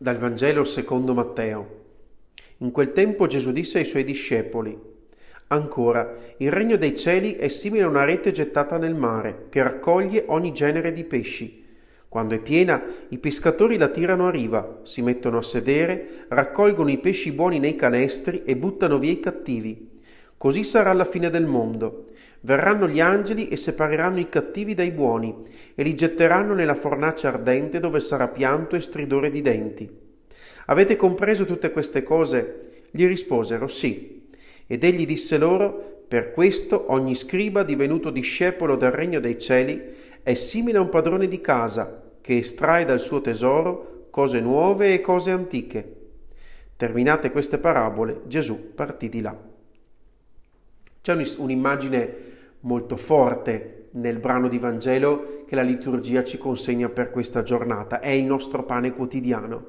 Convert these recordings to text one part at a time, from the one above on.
Dal Vangelo secondo Matteo. In quel tempo Gesù disse ai suoi discepoli, Ancora, il regno dei cieli è simile a una rete gettata nel mare, che raccoglie ogni genere di pesci. Quando è piena, i pescatori la tirano a riva, si mettono a sedere, raccolgono i pesci buoni nei canestri e buttano via i cattivi. Così sarà la fine del mondo. Verranno gli angeli e separeranno i cattivi dai buoni e li getteranno nella fornace ardente dove sarà pianto e stridore di denti. Avete compreso tutte queste cose? Gli risposero sì. Ed egli disse loro, per questo ogni scriba divenuto discepolo del regno dei cieli è simile a un padrone di casa che estrae dal suo tesoro cose nuove e cose antiche. Terminate queste parabole, Gesù partì di là. C'è un'immagine molto forte nel brano di Vangelo che la liturgia ci consegna per questa giornata, è il nostro pane quotidiano.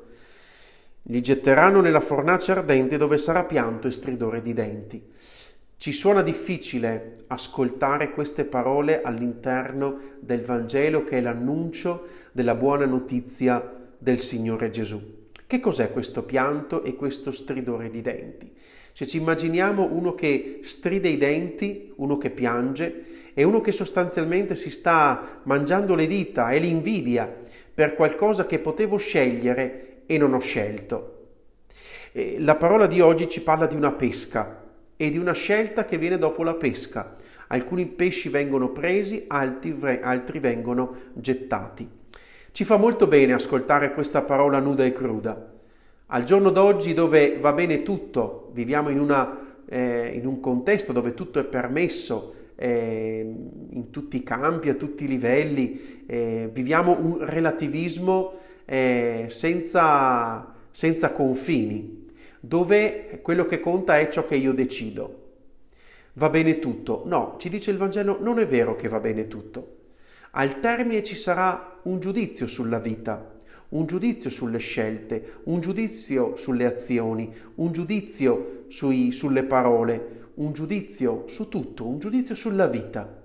Li getteranno nella fornace ardente dove sarà pianto e stridore di denti. Ci suona difficile ascoltare queste parole all'interno del Vangelo che è l'annuncio della buona notizia del Signore Gesù. Che cos'è questo pianto e questo stridore di denti? Se ci immaginiamo uno che stride i denti, uno che piange, è uno che sostanzialmente si sta mangiando le dita e l'invidia per qualcosa che potevo scegliere e non ho scelto. La parola di oggi ci parla di una pesca e di una scelta che viene dopo la pesca. Alcuni pesci vengono presi, altri, altri vengono gettati. Ci fa molto bene ascoltare questa parola nuda e cruda. Al giorno d'oggi dove va bene tutto, viviamo in, una, eh, in un contesto dove tutto è permesso, eh, in tutti i campi, a tutti i livelli, eh, viviamo un relativismo eh, senza, senza confini, dove quello che conta è ciò che io decido. Va bene tutto. No, ci dice il Vangelo, non è vero che va bene tutto. Al termine ci sarà un giudizio sulla vita, un giudizio sulle scelte, un giudizio sulle azioni, un giudizio sui, sulle parole, un giudizio su tutto, un giudizio sulla vita.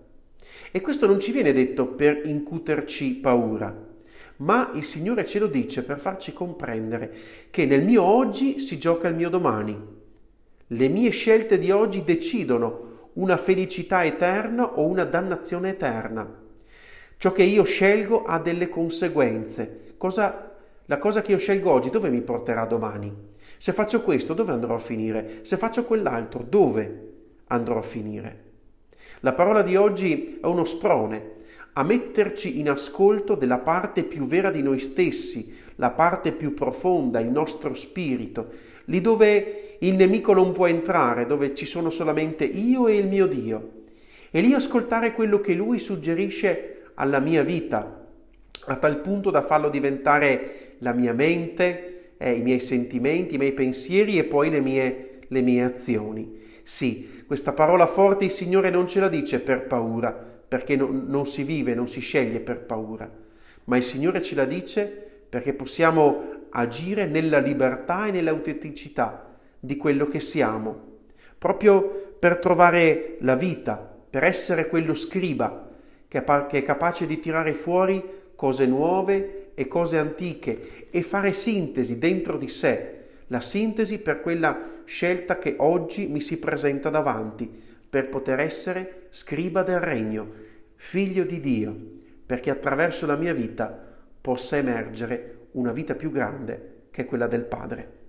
E questo non ci viene detto per incuterci paura, ma il Signore ce lo dice per farci comprendere che nel mio oggi si gioca il mio domani. Le mie scelte di oggi decidono una felicità eterna o una dannazione eterna. Ciò che io scelgo ha delle conseguenze. Cosa, la cosa che io scelgo oggi dove mi porterà domani? Se faccio questo dove andrò a finire? Se faccio quell'altro dove andrò a finire? La parola di oggi è uno sprone a metterci in ascolto della parte più vera di noi stessi, la parte più profonda, il nostro spirito, lì dove il nemico non può entrare, dove ci sono solamente io e il mio Dio. E lì ascoltare quello che lui suggerisce alla mia vita, a tal punto da farlo diventare la mia mente, eh, i miei sentimenti, i miei pensieri e poi le mie, le mie azioni. Sì, questa parola forte il Signore non ce la dice per paura, perché no, non si vive, non si sceglie per paura, ma il Signore ce la dice perché possiamo agire nella libertà e nell'autenticità di quello che siamo, proprio per trovare la vita, per essere quello scriba che è capace di tirare fuori cose nuove e cose antiche e fare sintesi dentro di sé, la sintesi per quella scelta che oggi mi si presenta davanti, per poter essere scriba del regno, figlio di Dio, perché attraverso la mia vita possa emergere una vita più grande che quella del Padre.